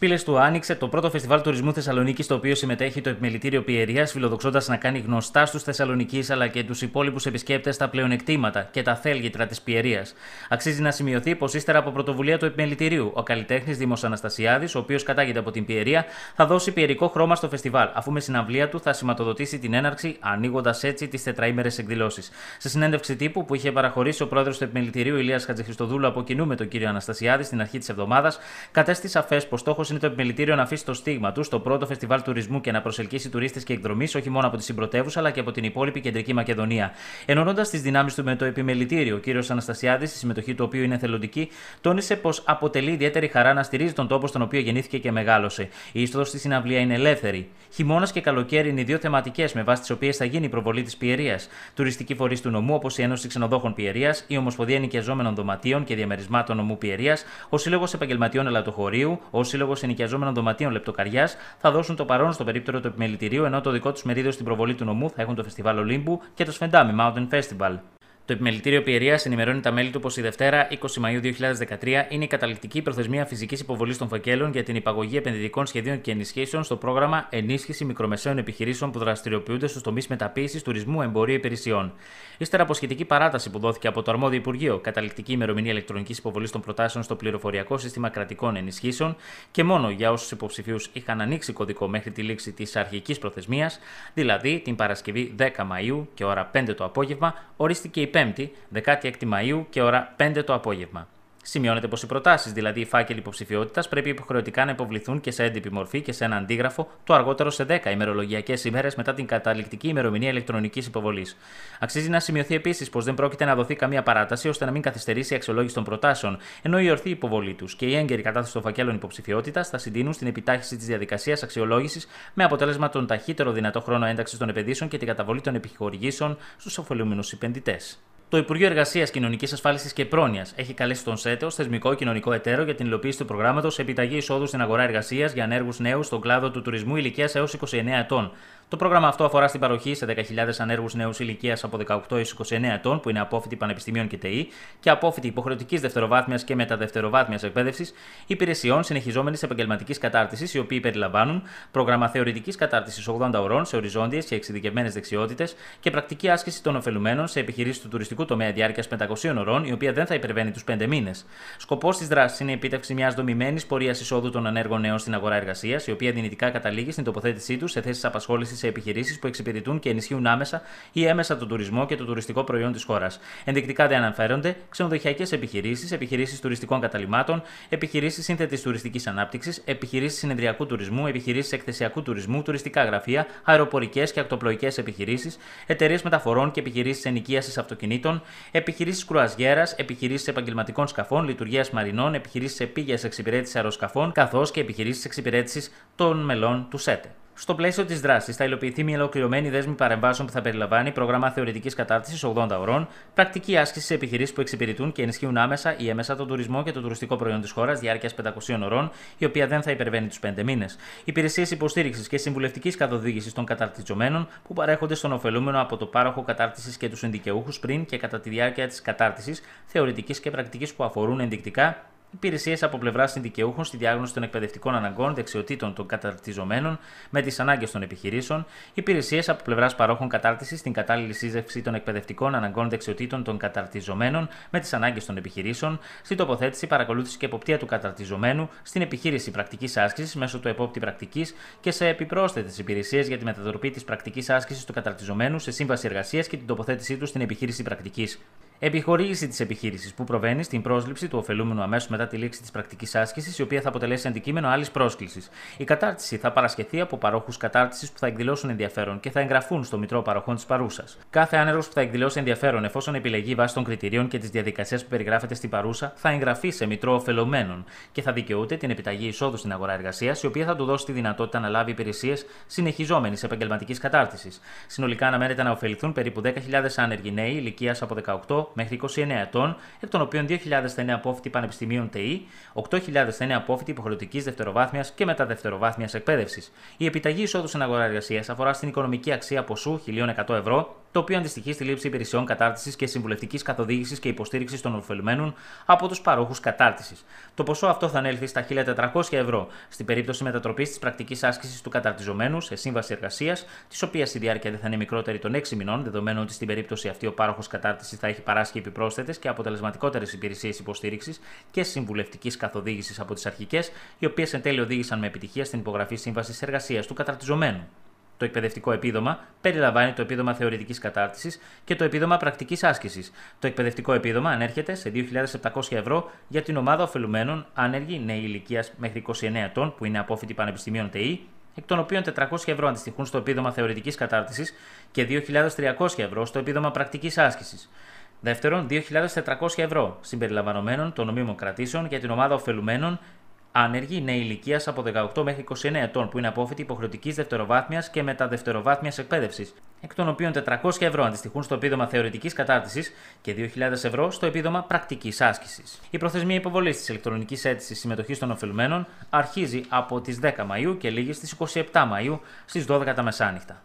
πύλες του άνοιξε το πρώτο φεστιβάλ τουρισμού Θεσσαλονίκης, στο οποίο συμμετέχει το Επιμελητήριο Πιερίας, φιλοδοξώντας να κάνει γνωστά στους Θεσσαλονίκη αλλά και τους υπόλοιπους επισκέπτες τα πλεονεκτήματα και τα θέλγητρα της Πιερίας. Αξίζει να σημειωθεί πως ύστερα από πρωτοβουλία του Επιμελητηρίου, ο καλλιτέχνης Δήμος Αναστασιάδης, ο οποίος κατάγεται από την Πιερία, θα δώσει πιερικό χρώμα στο φεστιβάλ, αφού με συναυλία του θα σηματοδοτήσει την έναρξη, ανοίγοντας έτσι τις τετραήμερες εκδηλώσεις. Σε συνέντευξη τύπου που είχε παραχωρήσει ο πρόεδρος του Επιμελητηρίου Ηλίας Χατζηχριστοδούλου από κοινού με τον κύριο Αναστασιάδη στην αρχή της εβδομάδας, κατέστη σαφές πως στόχος είναι το επιμελητήριο να αφήσει το στίγμα του στο πρώτο φεστιβάλ τουρισμού και να προσελκύσει τουρίστες και εκδρομής όχι μόνο από τη συμπροτεύουσα αλλά και από την υπόλοιπη κεντρική Μακεδονία. Ενώνοντα τις δυνάμεις του με το επιμελητήριο, ο κύριος Αναστασιάδης, η συμμετοχή του οποίου είναι θελοντική, τόνισε πως αποτελεί ιδιαίτερη χαρά να στηρίζει τον τόπο στον οποίο γεννήθηκε και μεγάλωσε. Η είσοδος στη συναυλία είναι ελεύθερη. Χειμώνας και καλοκαίρι είναι οι δύο θεματικές με βάση τις οποίες θα γίνει η προβολή της Πιερίας. Τουριστικοί φορείς του νομού όπως η Ένωση Ξενοδόχων Πιερίας, η Ομοσπονδία Νοικιαζόμενων Δωματίων και Διαμερισμάτων Νομού Πιερίας, ο Σύλλογος Επαγγελματιών Ελατοχωρίου, ο Σύλλογος ενοικιαζόμενων δωματίων λεπτοκαριάς θα δώσουν το παρόν στο περίπτερο του επιμελητηρίου, ενώ το δικό τους μερίδιο στην προβολή του νομού θα έχουν το φεστιβάλ Ολύμπου και το Σφεντάμι Mountain Festival. Το Επιμελητήριο Πιερίας ενημερώνει τα μέλη του πως η Δευτέρα 20 Μαου 2013 είναι η καταληκτική προθεσμία φυσικής υποβολής των φακέλων για την υπαγωγή επενδυτικών σχεδίων και ενισχύσεων στο πρόγραμμα Ενίσχυση Μικρομεσαίων Επιχειρήσεων που δραστηριοποιούνται στους τομείς μεταποίησης, τουρισμού, εμπορίου υπηρεσιών. Ύστερα από σχετική παράταση που δόθηκε από το αρμόδιο Υπουργείο, καταληκτική ημερομηνία ηλεκτρονικής υποβολής των προτάσεων στο πληροφοριακό σύστημα κρατικών ενισχύσεων και μόνο για όσους υποψηφίους είχαν ανοίξει κωδικό μέχρι τη λήξη της αρχικής προθεσμίας, δηλαδή την Παρασκευή 10 Μαου και ώρα 5 το απόγευμα, ορίστηκε η η 16η Μαΐου και ώρα 5 το απόγευμα. Σημειώνεται πως οι προτάσεις, δηλαδή οι φάκελοι υποψηφιότητας, πρέπει υποχρεωτικά να υποβληθούν και σε έντυπη μορφή και σε ένα αντίγραφο το αργότερο σε 10 ημερολογιακές ημέρες μετά την καταληκτική ημερομηνία ηλεκτρονικής υποβολής. Αξίζει να σημειωθεί επίσης πως δεν πρόκειται να δοθεί καμία παράταση ώστε να μην καθυστερήσει η αξιολόγηση των προτάσεων, ενώ η ορθή υποβολή τους και η έγκαιρη κατάθεση των φακέλων υποψηφιότητας θα συντείνουν στην επιτάχυση της διαδικασίας αξιολόγησης με αποτέλεσμα τον ταχύτερο δυνατό χρόνο ένταξης των επενδύσεων και την καταβολή των επιχορηγήσεων στους ωφελούμενους επενδυτέ. Το Υπουργείο Εργασίας, Κοινωνικής Ασφάλισης και Πρόνοιας έχει καλέσει τον ΣΕΤΕ ω θεσμικό κοινωνικό εταίρο για την υλοποίηση του προγράμματος Επιταγή εισόδου στην αγορά εργασίας για ανέργους νέους στον κλάδο του τουρισμού ηλικίας έως 29 ετών. Το πρόγραμμα αυτό αφορά στην παροχή σε 10.000 ανέργους νέους ηλικίας από 18 έω 29 ετών, που είναι απόφοιτοι πανεπιστημίων και ΤΕΗ, και απόφοιτοι υποχρεωτικής δευτεροβάθμιας και μεταδευτεροβάθμιας εκπαίδευσης υπηρεσιών συνεχιζόμενης επαγγελματικής κατάρτισης, οι οποίοι περιλαμβάνουν πρόγραμμα θεωρητικής κατάρτισης 80 ωρών σε οριζόντιες και εξειδικευμένες δεξιότητες και πρακτική άσκηση των ωφελουμένων σε επιχειρήσεις του τουριστικού τομέα διάρκειας 500 ωρών, η οποία δεν θα υπερβαίνει τους 5 μήνες. Σκοπός της δράσης είναι η επίτευξη μιας δομημένης πορείας εισόδου των ανέργων νέων στην αγορά εργασίας, η οποία δυνητικά καταλήγει στην τοποθέτησή τους σε θέσεις απασχόλησης σε επιχειρήσεις που εξυπηρετούν και ενισχύουν άμεσα ή έμεσα τον τουρισμό και το τουριστικό προϊόν της χώρας. Ενδεικτικά δεν αναφέρονται ξενοδοχειακές επιχειρήσεις, επιχειρήσεις τουριστικών καταλημάτων, επιχειρήσεις σύνθετης τουριστικής ανάπτυξης, επιχειρήσεις συνεδριακού τουρισμού, επιχειρήσεις εκθεσιακού τουρισμού, τουριστικά γραφεία, αεροπορικές και ακτοπλοϊκές επιχειρήσεις, εταιρείες μεταφορών και επιχειρήσεις ενοικίασης αυτοκινήτων, επιχειρήσεις κρουαζιέρας, επιχειρήσεις επαγγελματικών σκαφών, λειτουργίας μαρινών, επιχειρήσεις επίγειας εξυπηρέτησης αεροσκαφών, καθώς και επιχειρήσεις εξυπηρέτησης των μελών του ΣΕΤΕ. Στο πλαίσιο της δράσης, θα υλοποιηθεί μια ολοκληρωμένη δέσμη παρεμβάσεων που θα περιλαμβάνει πρόγραμμα θεωρητικής κατάρτισης 80 ωρών, πρακτική άσκηση σε επιχειρήσεις που εξυπηρετούν και ενισχύουν άμεσα ή έμεσα τον τουρισμό και το τουριστικό προϊόν της χώρας διάρκειας 500 ωρών, η οποία δεν θα υπερβαίνει τους 5 μήνες. Υπηρεσίες υποστήριξης και συμβουλευτικής καθοδήγησης των καταρτιζομένων που παρέχονται στον ωφελούμενο από το πάροχο κατάρτισης και τους συνδικαιούχου πριν και κατά τη διάρκεια της κατάρτισης θεωρητικής και πρακτικής που αφορούν ενδεικτικά Υπηρεσίες από πλευράς συνδικαιούχων στη διάγνωση των εκπαιδευτικών αναγκών, δεξιοτήτων των καταρτιζομένων με τις ανάγκες των επιχειρήσεων. Υπηρεσίες από πλευράς παρόχων κατάρτισης στην κατάλληλη σύζευξη των εκπαιδευτικών αναγκών, δεξιοτήτων των καταρτιζομένων με τις ανάγκες των επιχειρήσεων. Στην τοποθέτηση, παρακολούθηση και εποπτεία του καταρτιζομένου στην επιχείρηση πρακτικής άσκησης μέσω του επόπτη πρακτικής και σε επιπρόσθετες υπηρεσίες για τη μετατροπή της πρακτικής άσκησης του καταρτιζομένου σε σύμβαση εργασίας και την τοποθέτησή του στην επιχείρηση πρακτικής. Επιχορήγηση της επιχείρησης που προβαίνει στην πρόσληψη του ωφελούμενου αμέσως μετά τη λήξη της πρακτικής άσκησης, η οποία θα αποτελέσει αντικείμενο άλλης πρόσκλησης. Η κατάρτιση θα παρασχεθεί από παρόχους κατάρτισης που θα εκδηλώσουν ενδιαφέρον και θα εγγραφούν στο Μητρό Παροχών της Παρούσας. Κάθε άνεργος που θα εκδηλώσει ενδιαφέρον, εφόσον επιλεγεί βάσει των κριτηρίων και της διαδικασίας που περιγράφεται στην Παρούσα, θα εγγραφεί σε Μητρό Ωφελωμένων και θα δικαιούται την επιταγή εισόδου στην αγορά εργασίας, η οποία θα του δώσει τη δυνατότητα να λάβει υπηρεσίες συνεχιζόμενης επαγγελματικής κατάρτισης. Συνολικά αναμένεται να ωφεληθούν περίπου 10.000 άνεργοι νέοι ηλικίας από 18 μέχρι 29 ετών, εκ των οποίων 2.000 θα είναι απόφοιτοι πανεπιστημίων ΤΕΗ, 8.000 θα είναι απόφοιτοι υποχρεωτικής δευτεροβάθμιας και μεταδευτεροβάθμιας εκπαίδευσης. Η επιταγή εισόδου στην αγορά εργασίας αφορά στην οικονομική αξία ποσού 1.100 ευρώ το οποίο αντιστοιχεί στη λήψη υπηρεσιών κατάρτισης και συμβουλευτικής καθοδήγησης και υποστήριξης των ωφελουμένων από τους παρόχους κατάρτισης. Το ποσό αυτό θα ανέλθει στα 1.400 ευρώ στην περίπτωση μετατροπής της πρακτικής άσκησης του καταρτιζομένου σε σύμβαση εργασίας, της οποίας η διάρκεια δεν θα είναι μικρότερη των 6 μηνών, δεδομένου ότι στην περίπτωση αυτή ο πάροχο κατάρτισης θα έχει παράσχει επιπρόσθετες και αποτελεσματικότερες υπηρεσίες υποστήριξης και συμβουλευτικής καθοδήγησης από τις αρχικές, οι οποίες εν τέλει οδήγησαν με επιτυχία στην υπογραφή σύμβασης εργασίας του καταρτιζομένου. Το εκπαιδευτικό επίδομα περιλαμβάνει το επίδομα θεωρητικής κατάρτισης και το επίδομα πρακτικής άσκησης. Το εκπαιδευτικό επίδομα ανέρχεται σε 2.700 ευρώ για την ομάδα ωφελουμένων άνεργοι νέοι ηλικίας μέχρι 29 ετών που είναι απόφοιτοι πανεπιστημίων ΤΕΗ, εκ των οποίων 400 ευρώ αντιστοιχούν στο επίδομα θεωρητικής κατάρτισης και 2.300 ευρώ στο επίδομα πρακτικής άσκησης. Δεύτερον, 2.400 ευρώ συμπεριλαμβανομένων των νομίμων κρατήσεων για την ομάδα ωφελουμένων Άνεργοι είναι ηλικίας από 18 μέχρι 29 ετών που είναι απόφοιτοι υποχρεωτικής δευτεροβάθμιας και μεταδευτεροβάθμιας εκπαίδευσης, εκ των οποίων 400 ευρώ αντιστοιχούν στο επίδομα θεωρητικής κατάρτισης και 2.000 ευρώ στο επίδομα πρακτικής άσκησης. Η προθεσμία υποβολής της ηλεκτρονικής αίτησης συμμετοχής των ωφελουμένων αρχίζει από τις 10 Μαου και λήγει στις 27 Μαου στι 12 τα μεσάνυχτα.